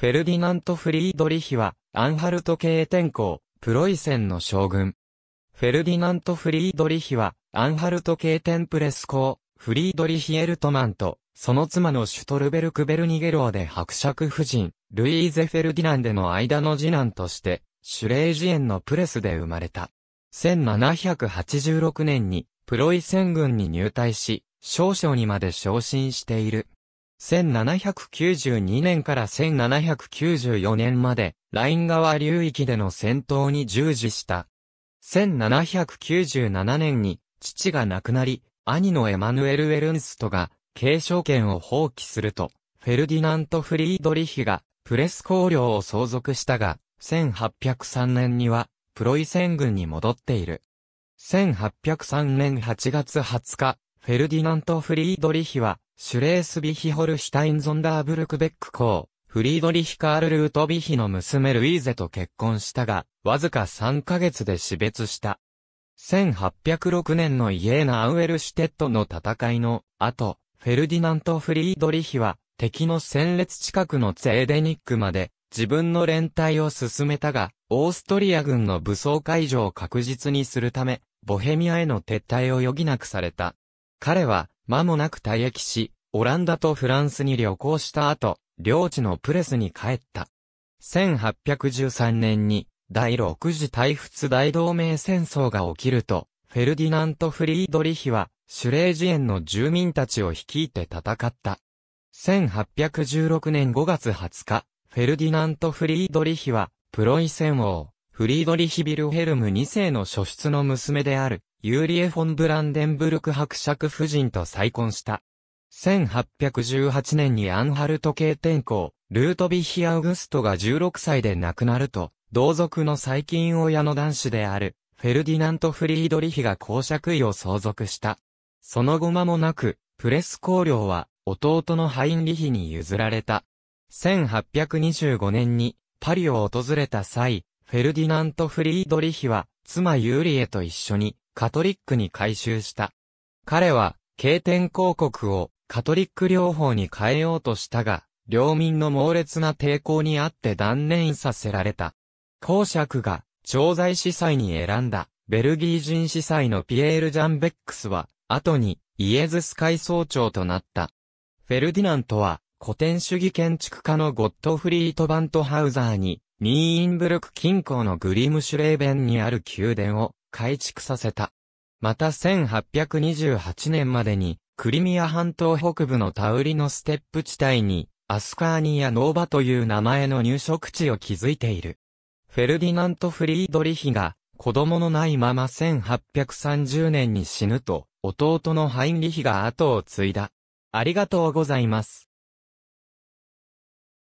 フェルディナント・フリードリヒは、アンハルト系天候、プロイセンの将軍。フェルディナント・フリードリヒは、アンハルト系テンプレス公、フリードリヒ・エルトマンと、その妻のシュトルベルク・ベルニゲローで伯爵夫人、ルイーゼ・フェルディナンでの間の次男として、シュレージエンのプレスで生まれた。1786年に、プロイセン軍に入隊し、少々にまで昇進している。1792年から1794年まで、ライン川流域での戦闘に従事した。1797年に、父が亡くなり、兄のエマヌエル・エルンストが、継承権を放棄すると、フェルディナント・フリードリヒが、プレス公領を相続したが、1803年には、プロイセン軍に戻っている。1803年8月20日、フェルディナント・フリードリヒは、シュレースビヒホルシュタインゾンダーブルクベック公、フリードリヒカール・ルートビヒの娘ルイーゼと結婚したが、わずか3ヶ月で死別した。1806年のイエーナ・アウエルシュテッドの戦いの後、フェルディナント・フリードリヒは、敵の戦列近くのツェーデニックまで、自分の連帯を進めたが、オーストリア軍の武装解除を確実にするため、ボヘミアへの撤退を余儀なくされた。彼は、間もなく退役し、オランダとフランスに旅行した後、領地のプレスに帰った。1813年に、第6次大仏大同盟戦争が起きると、フェルディナント・フリードリヒは、シュレージ園の住民たちを率いて戦った。1816年5月20日、フェルディナント・フリードリヒは、プロイセン王、フリードリヒ・ビルヘルム2世の初出の娘である、ユーリエ・フォン・ブランデンブルク伯爵夫人と再婚した。1818年にアンハルト系天皇、ルートビヒ・アウグストが16歳で亡くなると、同族の最近親の男子である、フェルディナント・フリードリヒが公爵位を相続した。その後間もなく、プレス公領は、弟のハインリヒに譲られた。1825年に、パリを訪れた際、フェルディナント・フリードリヒは、妻ユーリエと一緒に、カトリックに改修した。彼は、経典広告をカトリック療法に変えようとしたが、領民の猛烈な抵抗にあって断念させられた。公爵が、調剤司祭に選んだ、ベルギー人司祭のピエール・ジャンベックスは、後に、イエズス会総長となった。フェルディナントは、古典主義建築家のゴットフリート・バントハウザーに、ニーインブルク近郊のグリムシュレーベンにある宮殿を改築させた。また1828年までに、クリミア半島北部のタウリのステップ地帯に、アスカーニア・ノーバという名前の入植地を築いている。フェルディナント・フリードリヒが、子供のないまま1830年に死ぬと、弟のハインリヒが後を継いだ。ありがとうございます。